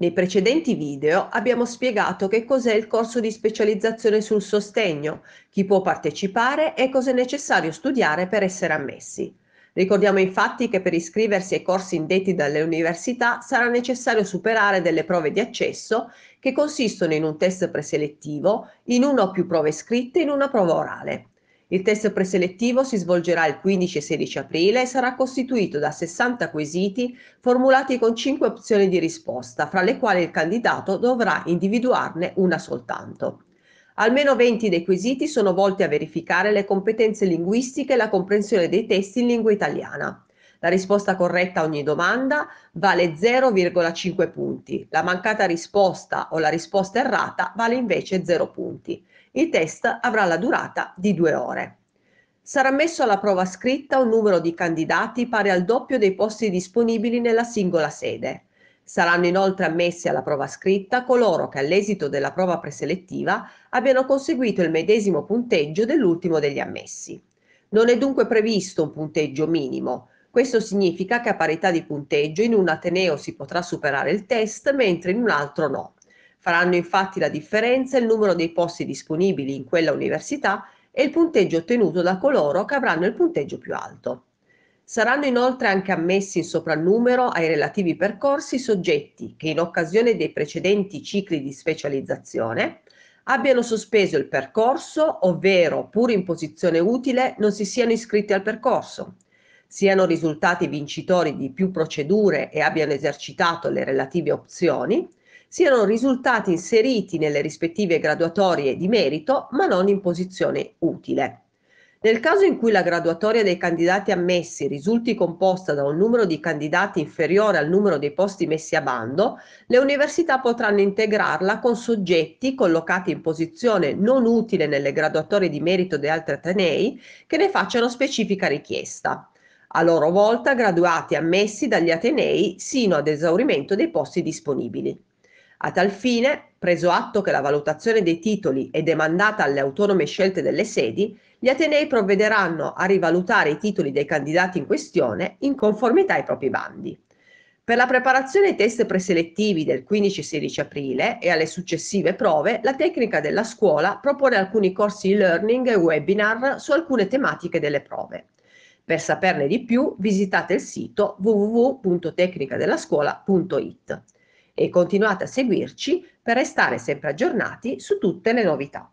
Nei precedenti video abbiamo spiegato che cos'è il corso di specializzazione sul sostegno, chi può partecipare e cosa è necessario studiare per essere ammessi. Ricordiamo infatti che per iscriversi ai corsi indetti dalle università sarà necessario superare delle prove di accesso che consistono in un test preselettivo, in una o più prove scritte e in una prova orale. Il test preselettivo si svolgerà il 15 e 16 aprile e sarà costituito da 60 quesiti formulati con 5 opzioni di risposta, fra le quali il candidato dovrà individuarne una soltanto. Almeno 20 dei quesiti sono volti a verificare le competenze linguistiche e la comprensione dei testi in lingua italiana. La risposta corretta a ogni domanda vale 0,5 punti, la mancata risposta o la risposta errata vale invece 0 punti. Il test avrà la durata di due ore. Sarà messo alla prova scritta un numero di candidati pari al doppio dei posti disponibili nella singola sede. Saranno inoltre ammessi alla prova scritta coloro che all'esito della prova preselettiva abbiano conseguito il medesimo punteggio dell'ultimo degli ammessi. Non è dunque previsto un punteggio minimo. Questo significa che a parità di punteggio in un Ateneo si potrà superare il test, mentre in un altro no. Faranno infatti la differenza il numero dei posti disponibili in quella università e il punteggio ottenuto da coloro che avranno il punteggio più alto. Saranno inoltre anche ammessi in soprannumero ai relativi percorsi soggetti che in occasione dei precedenti cicli di specializzazione abbiano sospeso il percorso, ovvero pur in posizione utile non si siano iscritti al percorso, siano risultati vincitori di più procedure e abbiano esercitato le relative opzioni, siano risultati inseriti nelle rispettive graduatorie di merito, ma non in posizione utile. Nel caso in cui la graduatoria dei candidati ammessi risulti composta da un numero di candidati inferiore al numero dei posti messi a bando, le università potranno integrarla con soggetti collocati in posizione non utile nelle graduatorie di merito di altri atenei che ne facciano specifica richiesta. A loro volta graduati ammessi dagli atenei sino ad esaurimento dei posti disponibili. A tal fine, preso atto che la valutazione dei titoli è demandata alle autonome scelte delle sedi, gli Atenei provvederanno a rivalutare i titoli dei candidati in questione in conformità ai propri bandi. Per la preparazione ai test preselettivi del 15-16 aprile e alle successive prove, la tecnica della scuola propone alcuni corsi e-learning e webinar su alcune tematiche delle prove. Per saperne di più visitate il sito www.tecnicadellascuola.it e continuate a seguirci per restare sempre aggiornati su tutte le novità.